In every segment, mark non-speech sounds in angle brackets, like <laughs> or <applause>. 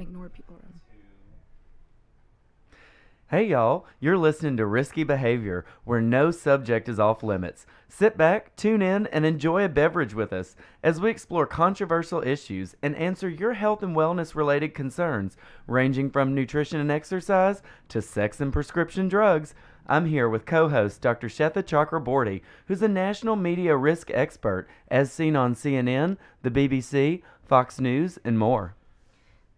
and ignore people around. Hey y'all, you're listening to Risky Behavior, where no subject is off limits. Sit back, tune in, and enjoy a beverage with us as we explore controversial issues and answer your health and wellness related concerns, ranging from nutrition and exercise to sex and prescription drugs. I'm here with co host Dr. Shetha Chakraborty, who's a national media risk expert as seen on CNN, the BBC, Fox News, and more.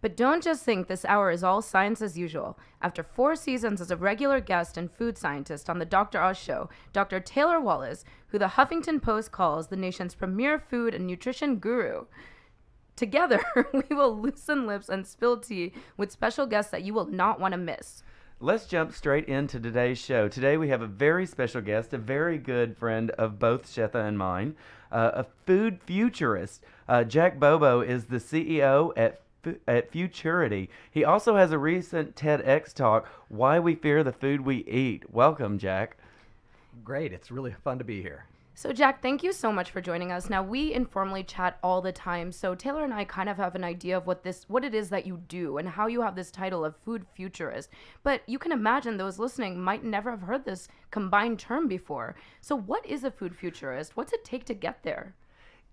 But don't just think this hour is all science as usual. After four seasons as a regular guest and food scientist on the Dr. Oz show, Dr. Taylor Wallace, who the Huffington Post calls the nation's premier food and nutrition guru, Together, <laughs> we will loosen lips and spill tea with special guests that you will not want to miss. Let's jump straight into today's show. Today, we have a very special guest, a very good friend of both Shetha and mine, uh, a food futurist. Uh, Jack Bobo is the CEO at at Futurity. He also has a recent TEDx talk, Why We Fear the Food We Eat. Welcome, Jack. Great. It's really fun to be here. So, Jack, thank you so much for joining us. Now, we informally chat all the time. So, Taylor and I kind of have an idea of what this what it is that you do and how you have this title of food futurist. But you can imagine those listening might never have heard this combined term before. So, what is a food futurist? What's it take to get there?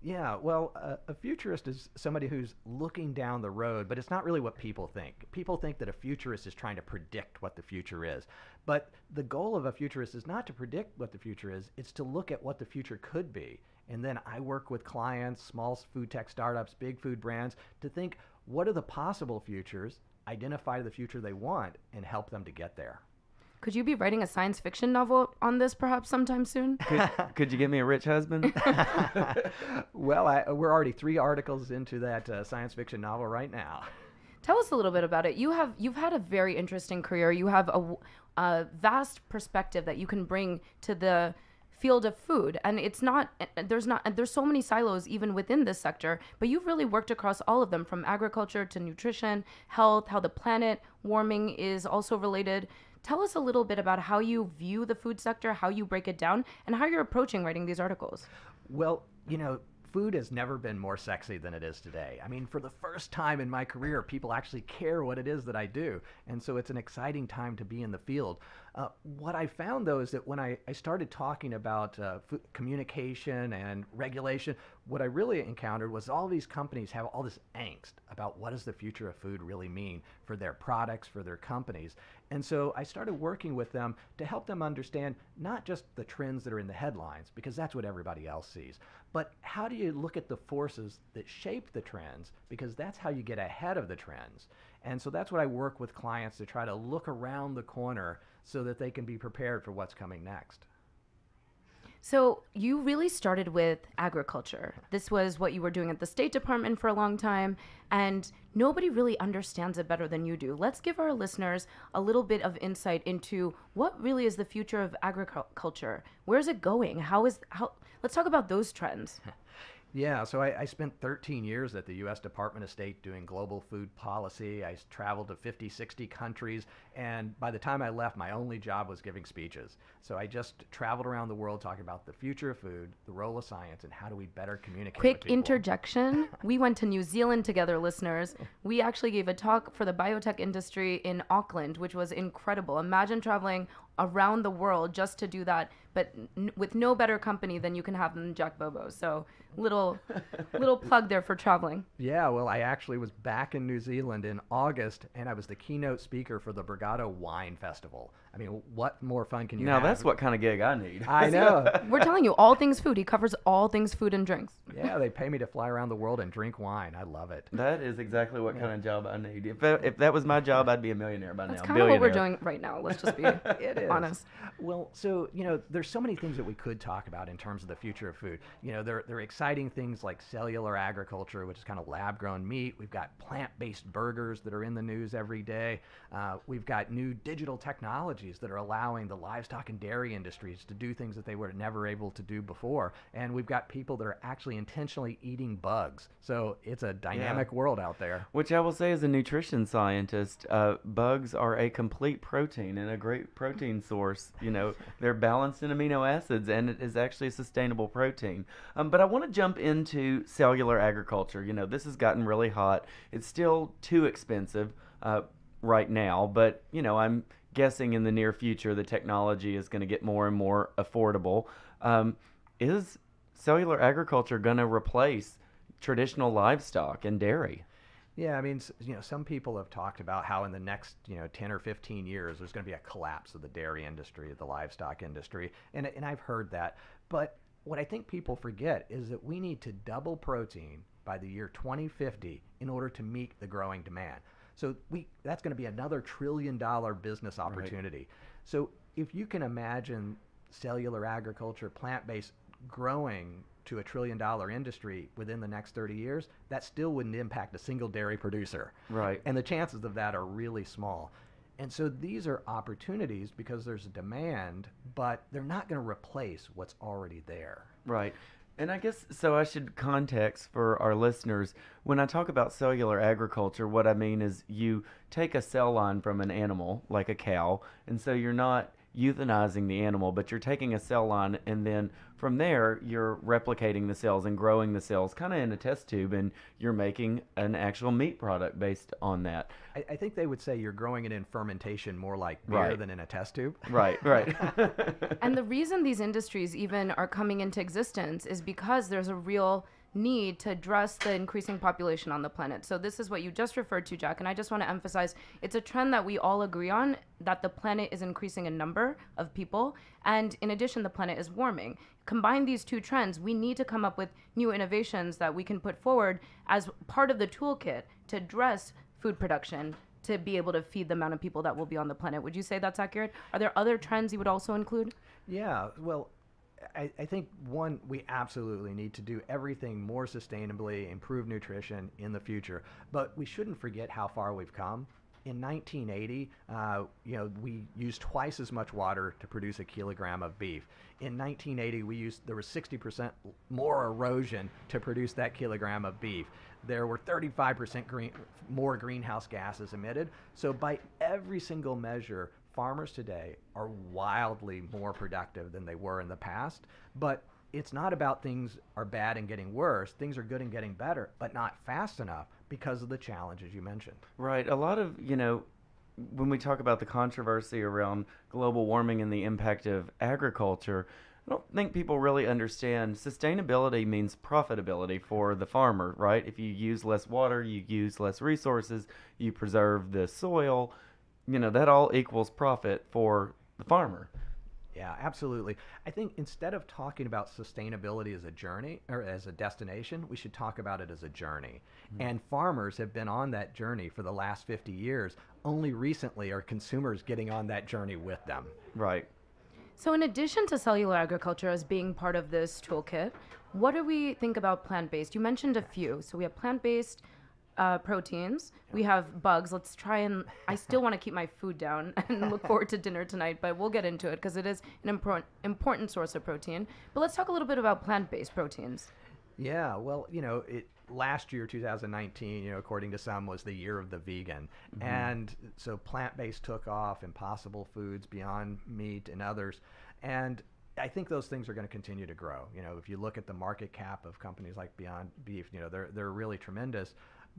Yeah, well, uh, a futurist is somebody who's looking down the road, but it's not really what people think. People think that a futurist is trying to predict what the future is. But the goal of a futurist is not to predict what the future is, it's to look at what the future could be. And then I work with clients, small food tech startups, big food brands, to think what are the possible futures, identify the future they want, and help them to get there. Could you be writing a science fiction novel on this perhaps sometime soon? Could, <laughs> could you get me a rich husband? <laughs> <laughs> well, I, uh, we're already three articles into that uh, science fiction novel right now. Tell us a little bit about it. You have you've had a very interesting career. You have a, a vast perspective that you can bring to the field of food and it's not uh, uh, there's not there's so many silos even within this sector but you've really worked across all of them from agriculture to nutrition health how the planet warming is also related Tell us a little bit about how you view the food sector, how you break it down, and how you're approaching writing these articles. Well, you know, food has never been more sexy than it is today. I mean, for the first time in my career, people actually care what it is that I do. And so it's an exciting time to be in the field. Uh, what I found though is that when I, I started talking about uh, communication and regulation, what I really encountered was all these companies have all this angst about what does the future of food really mean for their products, for their companies. And so I started working with them to help them understand not just the trends that are in the headlines, because that's what everybody else sees, but how do you look at the forces that shape the trends, because that's how you get ahead of the trends. And so that's what I work with clients to try to look around the corner so that they can be prepared for what's coming next. So you really started with agriculture. This was what you were doing at the State Department for a long time, and nobody really understands it better than you do. Let's give our listeners a little bit of insight into what really is the future of agriculture. Where is it going? How is how? Let's talk about those trends. <laughs> Yeah, so I, I, spent 13 years at the U.S. Department of State doing global food policy. I traveled to 50, 60 countries, and by the time I left, my only job was giving speeches. So I just traveled around the world talking about the future of food, the role of science, and how do we better communicate. Quick interjection: <laughs> We went to New Zealand together, listeners. We actually gave a talk for the biotech industry in Auckland, which was incredible. Imagine traveling around the world just to do that but n- with no better company than you can have than Jack Bobo. So little little <laughs> plug there for traveling. Yeah, well, I actually was back in New Zealand in August, and I was the keynote speaker for the Brigado Wine Festival. I mean, what more fun can you? Now have? that's what kind of gig I need. I <laughs> know. We're telling you, all things food. He covers all things food and drinks. Yeah, they pay me to fly around the world and drink wine. I love it. That is exactly what yeah. kind of job I need. If that, if that was my job, I'd be a millionaire by that's now. That's kind of what we're doing right now. Let's just be <laughs> honest. Is. Well, so you know, there's so many things that we could talk about in terms of the future of food. You know, there, there are exciting things like cellular agriculture, which is kind of lab grown meat. We've got plant based burgers that are in the news every day. Uh, we've got new digital technologies that are allowing the livestock and dairy industries to do things that they were never able to do before. And we've got people that are actually intentionally eating bugs. So it's a dynamic yeah. world out there. Which I will say, as a nutrition scientist, uh, bugs are a complete protein and a great protein source. You know, they're balanced in amino acids, and it is actually a sustainable protein. Um, but I want to jump into cellular agriculture. You know, this has gotten really hot. It's still too expensive uh, right now, but you know, I'm guessing in the near future the technology is going to get more and more affordable. Um, is cellular agriculture going to replace traditional livestock and dairy? Yeah, I mean, you know, some people have talked about how in the next, you know, 10 or 15 years, there's going to be a collapse of the dairy industry, the livestock industry. And, and I've heard that. But what I think people forget is that we need to double protein by the year 2050 in order to meet the growing demand. So we that's going to be another trillion dollar business opportunity. Right. So if you can imagine cellular agriculture, plant-based growing to a trillion dollar industry within the next 30 years, that still wouldn't impact a single dairy producer. Right. And the chances of that are really small. And so these are opportunities because there's a demand, but they're not going to replace what's already there. Right. And I guess so. I should context for our listeners when I talk about cellular agriculture, what I mean is you take a cell line from an animal, like a cow, and so you're not euthanizing the animal, but you're taking a cell line and then from there you're replicating the cells and growing the cells kind of in a test tube and you're making an actual meat product based on that. I, I think they would say you're growing it in fermentation more like beer right. than in a test tube. Right, right. <laughs> and the reason these industries even are coming into existence is because there's a real need to address the increasing population on the planet. So, this is what you just referred to, Jack. And I just want to emphasize it's a trend that we all agree on that the planet is increasing in number of people. And in addition, the planet is warming. Combine these two trends, we need to come up with new innovations that we can put forward as part of the toolkit to address food production. To be able to feed the amount of people that will be on the planet. Would you say that's accurate? Are there other trends you would also include? Yeah, well, I, I, think one, we absolutely need to do everything more sustainably, improve nutrition in the future, but we shouldn't forget how far we've come. In 1980, uh, you know, we used twice as much water to produce a kilogram of beef. In 1980, we used there was 60% more erosion to produce that kilogram of beef. There were 35% green, more greenhouse gases emitted. So by every single measure, farmers today are wildly more productive than they were in the past, but it's not about things are bad and getting worse. Things are good and getting better, but not fast enough because of the challenges you mentioned. Right. A lot of, you know, when we talk about the controversy around global warming and the impact of agriculture, I don't think people really understand sustainability means profitability for the farmer, right? If you use less water, you use less resources, you preserve the soil you know that all equals profit for the farmer. Yeah, absolutely. I think instead of talking about sustainability as a journey or as a destination, we should talk about it as a journey. Mm-hmm. And farmers have been on that journey for the last 50 years. Only recently are consumers getting on that journey with them. Right. So, in addition to cellular agriculture as being part of this toolkit, what do we think about plant based? You mentioned a few. So, we have plant based, uh, proteins. We have bugs. Let's try and. I <laughs> still want to keep my food down <laughs> and look forward to dinner tonight, but we'll get into it because it is an important important source of protein. But let's talk a little bit about plant based proteins. Yeah, well, you know, it last year 2019 you know according to some was the year of the vegan mm-hmm. and so plant-based took off impossible foods beyond meat and others and I think those things are going to continue to grow. You know, if you look at the market cap of companies like Beyond Beef, you know, they're they're really tremendous.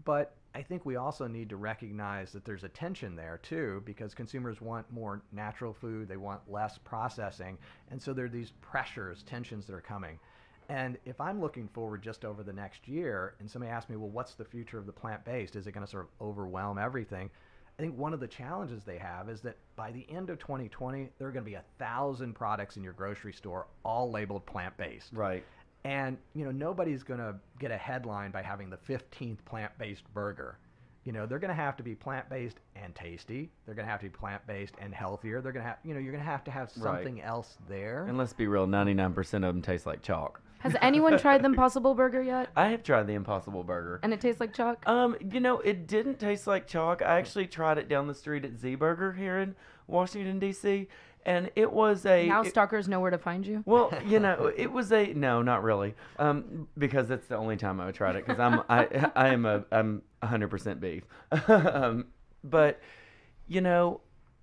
But I think we also need to recognize that there's a tension there too, because consumers want more natural food, they want less processing, and so there are these pressures, tensions that are coming. And if I'm looking forward just over the next year, and somebody asks me, well, what's the future of the plant based? Is it going to sort of overwhelm everything? I think one of the challenges they have is that by the end of 2020, there are going to be a thousand products in your grocery store all labeled plant based. Right. And you know nobody's going to get a headline by having the 15th plant-based burger. You know they're going to have to be plant-based and tasty. They're going to have to be plant-based and healthier. They're going to have you know you're going to have to have something right. else there. And let's be real, 99% of them taste like chalk. Has anyone tried the <laughs> Impossible Burger yet? I have tried the Impossible Burger. And it tastes like chalk? Um, you know, it didn't taste like chalk. I actually tried it down the street at Z Burger here in Washington D.C and it was a now it, stalkers know where to find you. Well, <laughs> you know, it was a no, not really, um, because that's the only time I would try it because I'm I I am a I'm 100 percent beef, <laughs> um, but you know,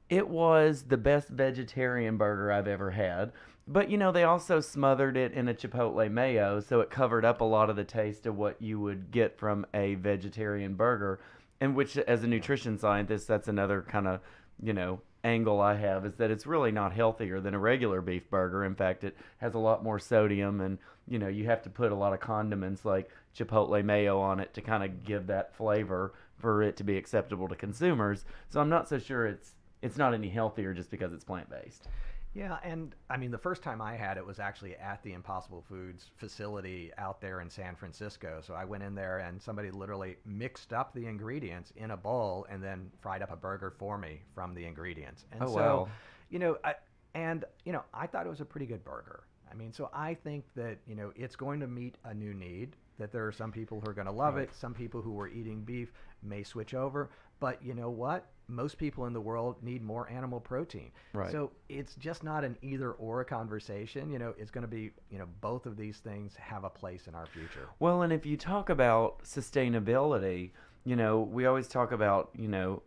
it was the best vegetarian burger I've ever had. But you know, they also smothered it in a chipotle mayo, so it covered up a lot of the taste of what you would get from a vegetarian burger. And which, as a nutrition scientist, that's another kind of you know angle I have is that it's really not healthier than a regular beef burger. In fact, it has a lot more sodium, and you know you have to put a lot of condiments like chipotle mayo on it to kind of give that flavor for it to be acceptable to consumers. So I'm not so sure it's it's not any healthier just because it's plant based. Yeah, and I mean, the first time I had it was actually at the Impossible Foods facility out there in San Francisco. So I went in there and somebody literally mixed up the ingredients in a bowl and then fried up a burger for me from the ingredients. And oh, so, wow. you know, I, and, you know, I thought it was a pretty good burger. I mean, so I think that, you know, it's going to meet a new need that there are some people who are going to love right. it. Some people who were eating beef may switch over. But you know what? most people in the world need more animal protein. Right. So it's just not an either or conversation. You know, it's going to be, you know, both of these things have a place in our future. Well, and if you talk about sustainability, you know, we always talk about, you know,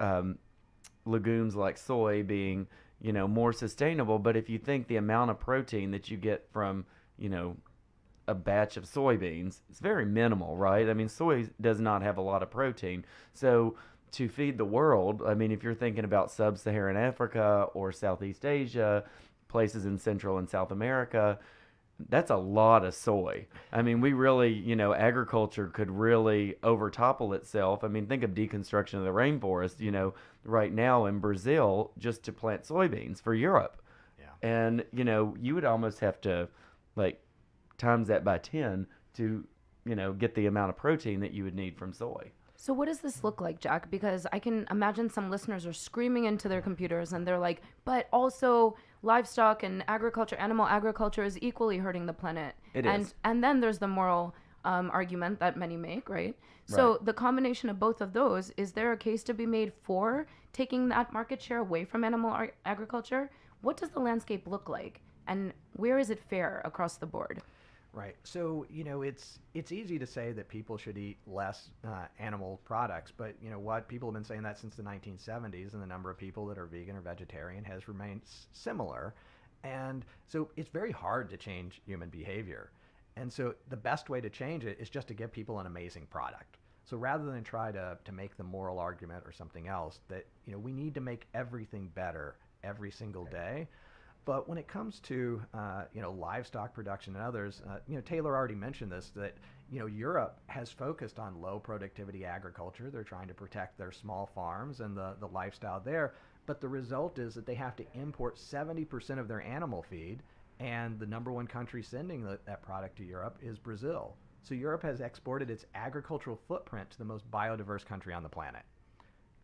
um, legumes like soy being, you know, more sustainable. But if you think the amount of protein that you get from, you know, a batch of soybeans, it's very minimal, right? I mean, soy does not have a lot of protein. So, to feed the world. I mean, if you're thinking about sub Saharan Africa or Southeast Asia, places in Central and South America, that's a lot of soy. I mean, we really, you know, agriculture could really overtopple itself. I mean, think of deconstruction of the rainforest, you know, right now in Brazil just to plant soybeans for Europe. Yeah. And, you know, you would almost have to like times that by 10 to, you know, get the amount of protein that you would need from soy. So what does this look like, Jack? Because I can imagine some listeners are screaming into their computers and they're like, but also livestock and agriculture, animal agriculture is equally hurting the planet. It and, is. And then there's the moral um, argument that many make, right? So right. the combination of both of those, is there a case to be made for taking that market share away from animal ar- agriculture? What does the landscape look like? And where is it fair across the board? Right. So you know, it's it's easy to say that people should eat less uh, animal products, but you know what? People have been saying that since the 1970s, and the number of people that are vegan or vegetarian has remained similar. And so it's very hard to change human behavior. And so the best way to change it is just to give people an amazing product. So rather than try to, to make the moral argument or something else, that you know we need to make everything better every single day. But when it comes to uh, you know livestock production and others, uh, you know Taylor already mentioned this that you know Europe has focused on low productivity agriculture. They're trying to protect their small farms and the the lifestyle there. But the result is that they have to import 70% of their animal feed, and the number one country sending the, that product to Europe is Brazil. So Europe has exported its agricultural footprint to the most biodiverse country on the planet.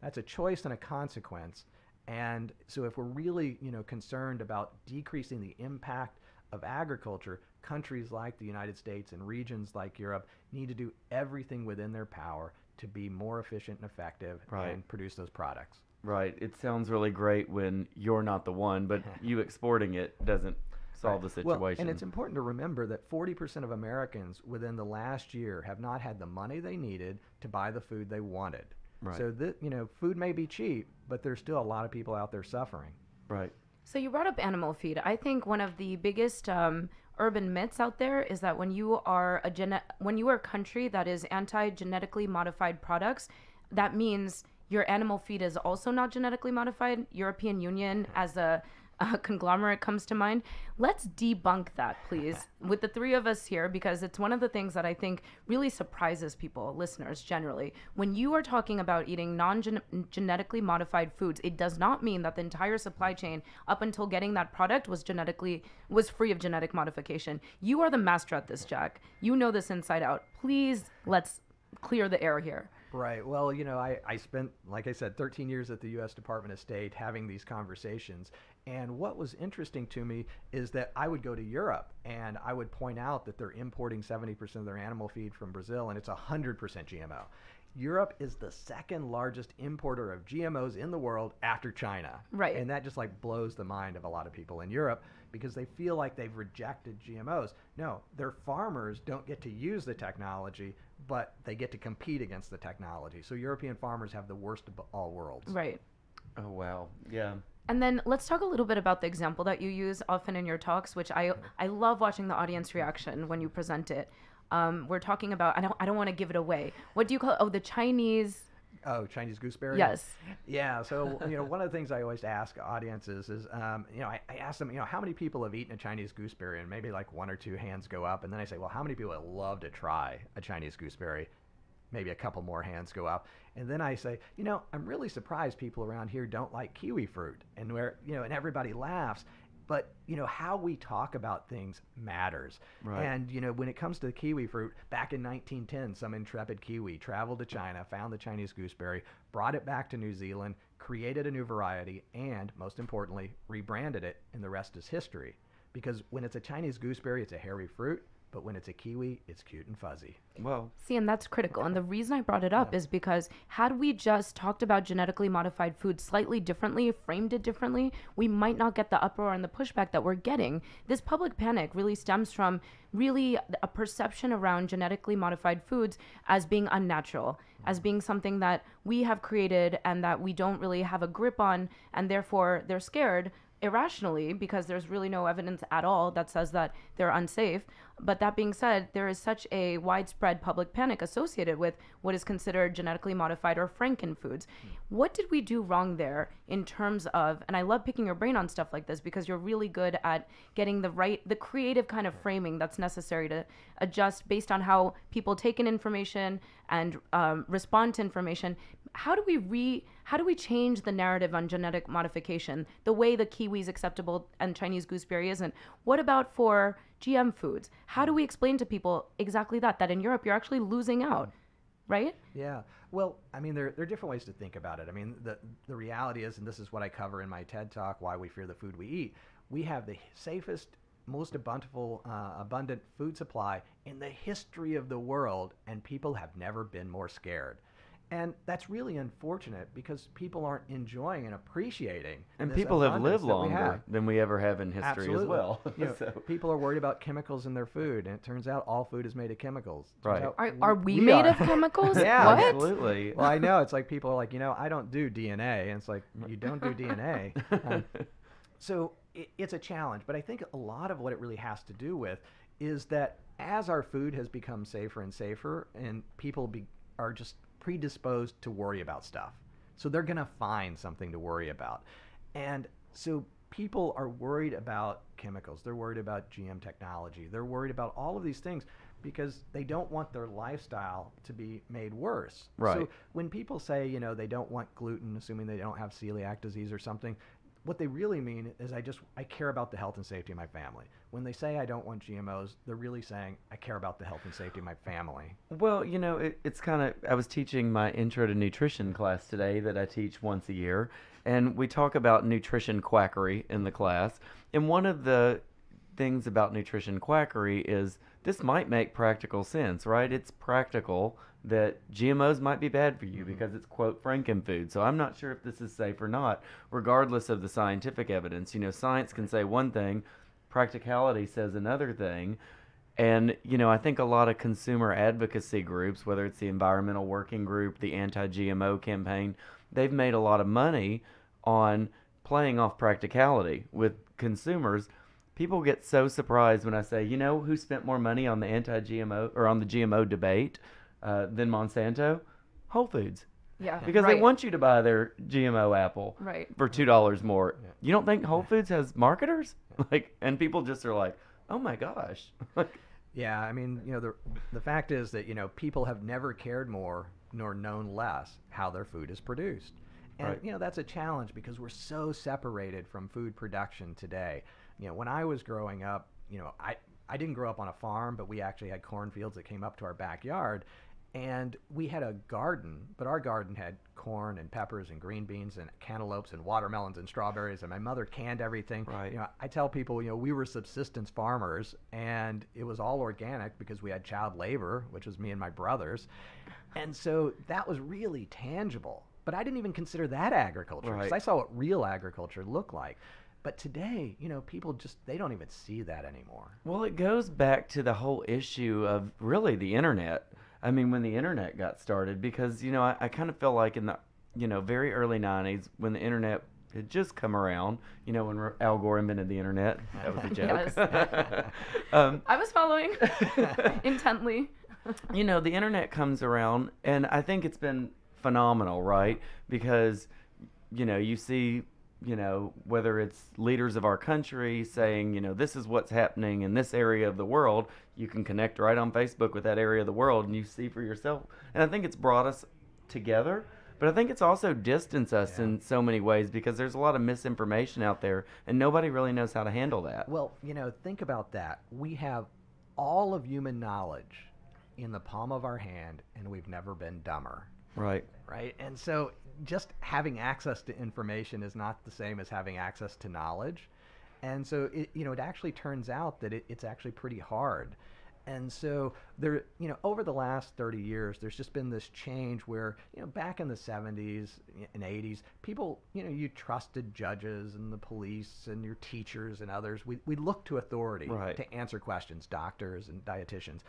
That's a choice and a consequence and so if we're really, you know, concerned about decreasing the impact of agriculture, countries like the United States and regions like Europe need to do everything within their power to be more efficient and effective right. and produce those products. Right. It sounds really great when you're not the one, but <laughs> you exporting it doesn't solve right. the situation. Well, and it's important to remember that 40% of Americans within the last year have not had the money they needed to buy the food they wanted. Right. So that you know, food may be cheap, but there's still a lot of people out there suffering. Right. So you brought up animal feed. I think one of the biggest um, urban myths out there is that when you are a gene- when you are a country that is anti genetically modified products, that means your animal feed is also not genetically modified. European Union as a uh, conglomerate comes to mind. Let's debunk that, please, <laughs> with the three of us here, because it's one of the things that I think really surprises people, listeners generally. When you are talking about eating non genetically modified foods, it does not mean that the entire supply chain up until getting that product was genetically was free of genetic modification. You are the master at this, Jack. You know this inside out. Please let's clear the air here. Right. Well, you know, I, I spent, like I said, 13 years at the U.S. Department of State having these conversations. And what was interesting to me is that I would go to Europe and I would point out that they're importing 70% of their animal feed from Brazil and it's 100% GMO. Europe is the second largest importer of GMOs in the world after China. Right. And that just like blows the mind of a lot of people in Europe because they feel like they've rejected GMOs. No, their farmers don't get to use the technology, but they get to compete against the technology. So European farmers have the worst of all worlds. Right. Oh, wow. Yeah. And then let's talk a little bit about the example that you use often in your talks, which I I love watching the audience reaction when you present it. Um, we're talking about I don't I don't want to give it away. What do you call it? Oh, the Chinese. Oh, Chinese gooseberry. Yes. Yeah. So you know, one of the things I always ask audiences is, um, you know, I, I, ask them, you know, how many people have eaten a Chinese gooseberry, and maybe like one or two hands go up, and then I say, well, how many people would love to try a Chinese gooseberry? maybe a couple more hands go up. And then I say, you know, I'm really surprised people around here don't like kiwi fruit. And where, you know, and everybody laughs. But, you know, how we talk about things matters. Right. And, you know, when it comes to the kiwi fruit, back in 1910, some intrepid kiwi traveled to China, found the Chinese gooseberry, brought it back to New Zealand, created a new variety, and, most importantly, rebranded it. And the rest is history. Because when it's a Chinese gooseberry, it's a hairy fruit but when it's a kiwi, it's cute and fuzzy. Well, see, and that's critical. And the reason I brought it up yeah. is because had we just talked about genetically modified food slightly differently, framed it differently, we might not get the uproar and the pushback that we're getting. This public panic really stems from really a perception around genetically modified foods as being unnatural, mm-hmm. as being something that we have created and that we don't really have a grip on, and therefore they're scared irrationally because there's really no evidence at all that says that they're unsafe. But that being said, there is such a widespread public panic associated with what is considered genetically modified or Franken foods. Mm. What did we do wrong there in terms of, and I love picking your brain on stuff like this because you're really good at getting the right, the creative kind of framing that's necessary to adjust based on how people take in information and um, respond to information. How do we re how do we change the narrative on genetic modification? The way the kiwi is acceptable and Chinese gooseberry isn't. What about for GM foods? How do we explain to people exactly that that in Europe you're actually losing out? right? Yeah. Well, I mean, there, there are different ways to think about it. I mean, the, the reality is, and this is what I cover in my TED talk, Why We Fear the Food We Eat, we have the safest most uh, abundant food supply in the history of the world, and people have never been more scared. And that's really unfortunate because people aren't enjoying and appreciating. And people have lived longer have. than we ever have in history Absolutely. as well. you <laughs> know, so. People are worried about chemicals in their food, and it turns out all food is made of chemicals. Right? Are, are we, we made are. of chemicals? <laughs> yeah, what? absolutely. Well, I know it's like people are like, you know, I don't do DNA, and it's like you don't do DNA. <laughs> Um, so it, it's a challenge, but I think a lot of what it really has to do with is that as our food has become safer and safer, and people be, are just predisposed to worry about stuff. So they're going to find something to worry about. And so people are worried about chemicals. They're worried about GM technology. They're worried about all of these things because they don't want their lifestyle to be made worse. Right. So when people say, you know, they don't want gluten, assuming they don't have celiac disease or something, what they really mean is I just I care about the health and safety of my family. When they say I don't want GMOs, they're really saying I care about the health and safety of my family. Well, you know, it, it's kind of I was teaching my intro to nutrition class today that I teach once a year, and we talk about nutrition quackery in the class. And one of the things about nutrition quackery is this might make practical sense, right? It's practical that GMOs might be bad for you mm-hmm. because it's quote frankenfood. So I'm not sure if this is safe or not, regardless of the scientific evidence. You know, science can say one thing, practicality says another thing. And, you know, I think a lot of consumer advocacy groups, whether it's the Environmental Working Group, the anti GMO campaign, they've made a lot of money on playing off practicality with consumers people get so surprised when I say, you know, who spent more money on the anti-GMO or on the GMO debate uh, than Monsanto? Whole Foods. Yeah, because right. they want you to buy their GMO apple right. for two dollars more. Yeah. You don't think Whole Foods has marketers? <laughs> Like, and people just are like, "Oh my gosh!" <laughs> yeah, I mean, you know, the the fact is that you know people have never cared more nor known less how their food is produced, and right. you know that's a challenge because we're so separated from food production today you know, when I was growing up, you know, I I didn't grow up on a farm, but we actually had cornfields that came up to our backyard, and we had a garden, but our garden had corn and peppers and green beans and cantaloupes and watermelons and strawberries, and my mother canned everything. Right. You know, I tell people, you know, we were subsistence farmers, and it was all organic because we had child labor, which was me and my brothers, and so that was really tangible. But I didn't even consider that agriculture because I saw what real agriculture looked like. But today, you know, people just they don't even see that anymore. Well, it goes back to the whole issue of really the internet. I mean, when the internet got started, because you know, I, I kind of feel like in the you know very early '90s when the internet had just come around, you know, when Al Gore invented the internet. That was a <laughs> joke. <laughs> um, <laughs> I was following intently. you know, the internet comes around, and I think it's been phenomenal, right? Because, you know, you see you know, whether it's leaders of our country saying, you know, this is what's happening in this area of the world, you can connect right on Facebook with that area of the world and you see for yourself. And I think it's brought us together, but I think it's also distanced us yeah. in so many ways because there's a lot of misinformation out there and nobody really knows how to handle that. Well, you know, think about that. We have all of human knowledge in the palm of our hand and we've never been dumber. Right. Right. And so just having access to information is not the same as having access to knowledge. And so, it, you know, it actually turns out that it, it's actually pretty hard. And so there, you know, over the last 30 years, there's just been this change where, you know, back in the 70s and 80s, people, you know, you trusted judges and the police and your teachers and others. We, we looked to authority right. to answer questions, doctors and dietitians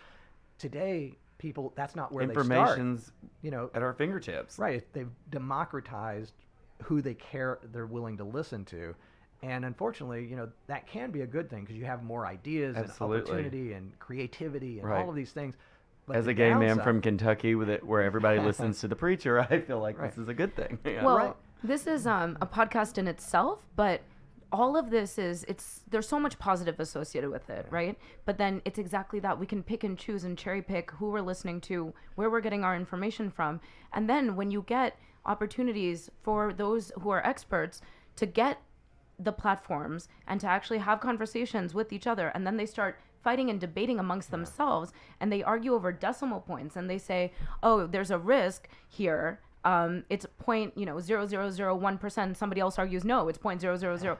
today people that's not where information's they start, you know at our fingertips right they've democratized who they care they're willing to listen to and unfortunately you know that can be a good thing because you have more ideas Absolutely. and opportunity and creativity and right. all of these things but as a gay man from kentucky with it where everybody listens to the preacher <laughs> i feel like right. this is a good thing yeah. <laughs> well right. this is um, a podcast in itself but all of this is it's there's so much positive associated with it right but then it's exactly that we can pick and choose and cherry pick who we're listening to where we're getting our information from and then when you get opportunities for those who are experts to get the platforms and to actually have conversations with each other and then they start fighting and debating amongst yeah. themselves and they argue over decimal points and they say oh there's a risk here um, it's point you know zero zero zero one percent. Somebody else argues no, it's point zero zero zero,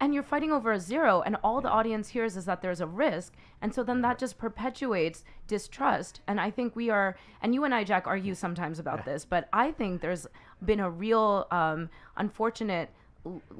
and you're fighting over a zero. And all the audience hears is that there's a risk, and so then that just perpetuates distrust. And I think we are, and you and I, Jack, argue sometimes about this, but I think there's been a real um, unfortunate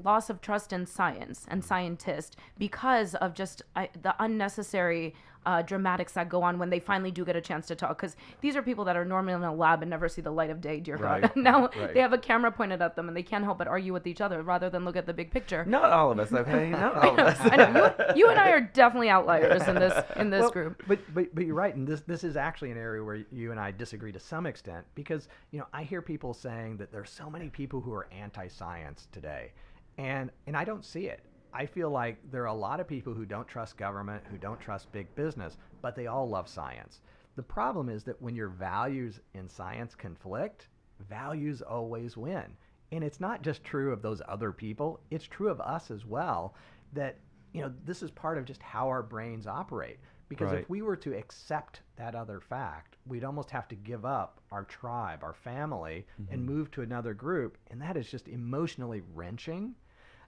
loss of trust in science and scientists because of just uh, the unnecessary uh, dramatics that go on when they finally do get a chance to talk. Because these are people that are normally in a lab and never see the light of day, dear God. <laughs> now right. they have a camera pointed at them and they can't help but argue with each other rather than look at the big picture. Not all of us, okay? <laughs> Not all of us. I know. You, you, and I are definitely outliers in this in this well, group. But, but but you're right, and this this is actually an area where you and I disagree to some extent because you know I hear people saying that there's so many people who are anti-science today and and I don't see it. I feel like there are a lot of people who don't trust government, who don't trust big business, but they all love science. The problem is that when your values in science conflict, values always win. And it's not just true of those other people, it's true of us as well that you know this is part of just how our brains operate because right. if we were to accept that other fact, we'd almost have to give up our tribe, our family, mm-hmm. and move to another group. And that is just emotionally wrenching.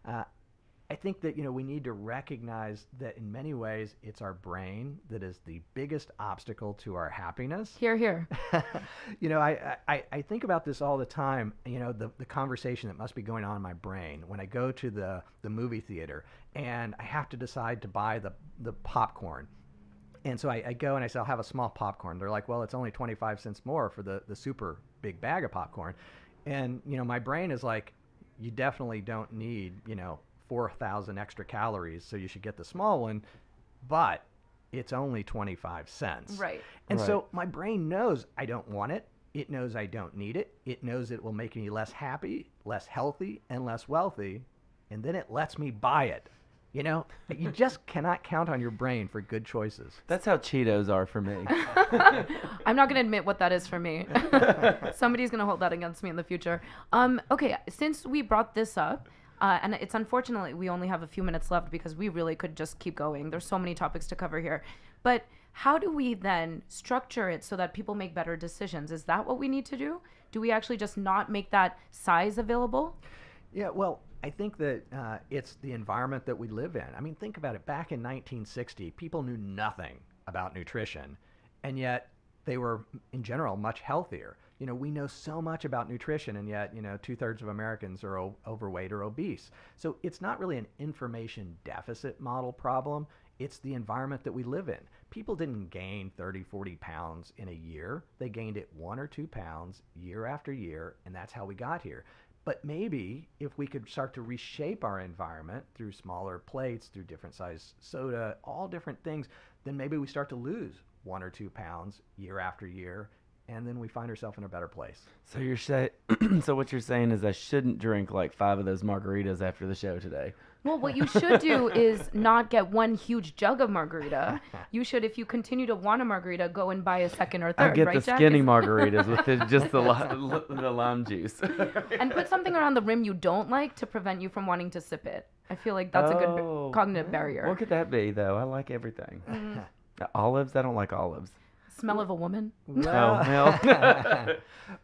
Uh, I think that you know we need to recognize that in many ways it's our brain that is the biggest obstacle to our happiness. <laughs> Here, here. you know, I, I I think about this all the time. You know, the the conversation that must be going on in my brain when I go to the the movie theater and I have to decide to buy the the popcorn. And so I, I go and I say, I'll have a small popcorn. They're like, well, it's only 25 cents more for the, the super big bag of popcorn. And, you know, my brain is like, you definitely don't need, you know, 4,000 extra calories, so you should get the small one, but it's only 25 cents. Right. And right. so my brain knows I don't want it. It knows I don't need it. It knows it will make me less happy, less healthy, and less wealthy. And then it lets me buy it. You know, <laughs> you just cannot count on your brain for good choices. That's how Cheetos are for me. <laughs> I'm not going to admit what that is for me. <laughs> Somebody's going to hold that against me in the future. Um, okay, since we brought this up, uh, and it's unfortunately we only have a few minutes left because we really could just keep going. There's so many topics to cover here. But how do we then structure it so that people make better decisions? Is that what we need to do? Do we actually just not make that size available? Yeah, well, I think that uh, it's the environment that we live in. I mean, think about it. Back in 1960, people knew nothing about nutrition, and yet they were, in general, much healthier you know, we know so much about nutrition, and yet, you know, two thirds of Americans are o- overweight or obese. So it's not really an information deficit model problem. It's the environment that we live in. People didn't gain 30, 40 pounds in a year. They gained it one or two pounds year after year, and that's how we got here. But maybe if we could start to reshape our environment through smaller plates, through different size soda, all different things, then maybe we start to lose one or two pounds year after year and then we find ourselves in a better place. So you're say- <clears throat> so what you're saying is I shouldn't drink like five of those margaritas after the show today. Well, what you should do <laughs> is not get one huge jug of margarita. You should, if you continue to want a margarita, go and buy a second or third. I get right, the Jack? skinny margaritas with the, just the, <laughs> li- the lime juice. and put something around the rim you don't like to prevent you from wanting to sip it. I feel like that's oh, a good b- oh, cognitive barrier. What could that be, though? I like everything. Mm. olives? I don't like olives. Smell of a woman? Well, oh, <laughs>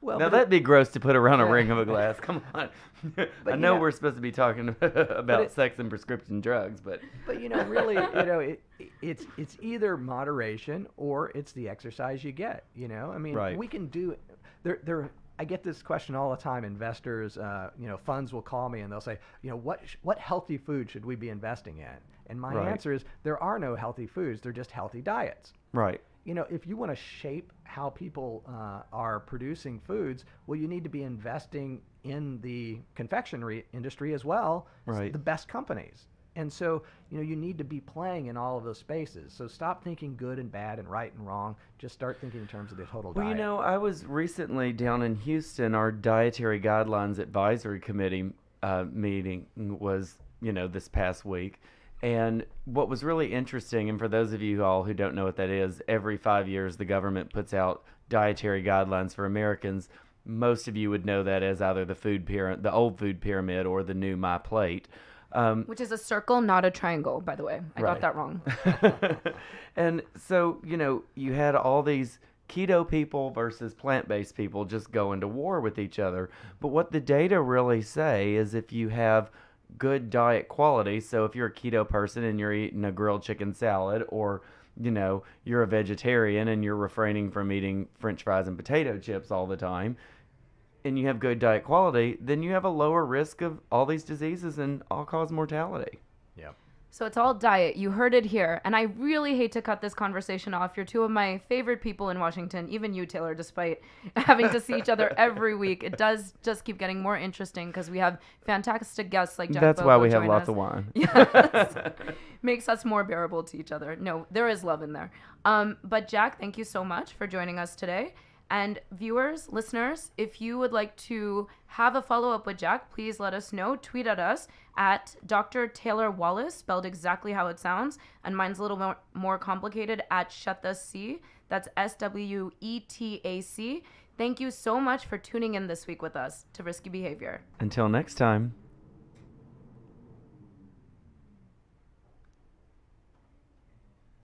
well, now, that'd be gross to put around a ring of a <laughs> glass. Come on. <laughs> I know, we're supposed to be talking about it, sex and prescription drugs, but. But, you know, really, you know, it, it's, it's either moderation or it's the exercise you get, you know? I mean, right. we can do. There, there, I get this question all the time. Investors, uh, you know, funds will call me and they'll say, you know, what sh- what healthy food should we be investing in? And my right. answer is there are no healthy foods. They're just healthy diets. Right you know, if you want to shape how people uh, are producing foods, well, you need to be investing in the confectionery industry as well, right. the best companies. And so, you know, you need to be playing in all of those spaces. So stop thinking good and bad and right and wrong. Just start thinking in terms of the total well, diet. you know, I was recently down in Houston. Our dietary guidelines advisory committee uh, meeting was, you know, this past week and what was really interesting, and for those of you all who don't know what that is, every five years the government puts out dietary guidelines for Americans. Most of you would know that as either the food pyramid, the old food pyramid, or the new My Plate, um, which is a circle, not a triangle. By the way, I right. got that wrong. <laughs> and so you know, you had all these keto people versus plant-based people just going to war with each other. But what the data really say is, if you have good diet quality. So if you're a keto person and you're eating a grilled chicken salad or you know, you're a vegetarian and you're refraining from eating french fries and potato chips all the time and you have good diet quality, then you have a lower risk of all these diseases and all cause mortality. Yeah. So it's all diet. You heard it here. And I really hate to cut this conversation off. You're two of my favorite people in Washington, even you, Taylor, despite <laughs> having to see each other every week. It does just keep getting more interesting because we have fantastic guests like Jack. That's why we have lots us. of wine. <laughs> Yeah. <laughs> makes us more bearable to each other. No, there is love in there. Um, but Jack, thank you so much for joining us today. And viewers, listeners, if you would like to have a follow up with Jack, please let us know. Tweet at us at Dr. Taylor Wallace, spelled exactly how it sounds, and mine's a little more, more complicated at Shetha C. That's S W E T A C. Thank you so much for tuning in this week with us to Risky Behavior. Until next time.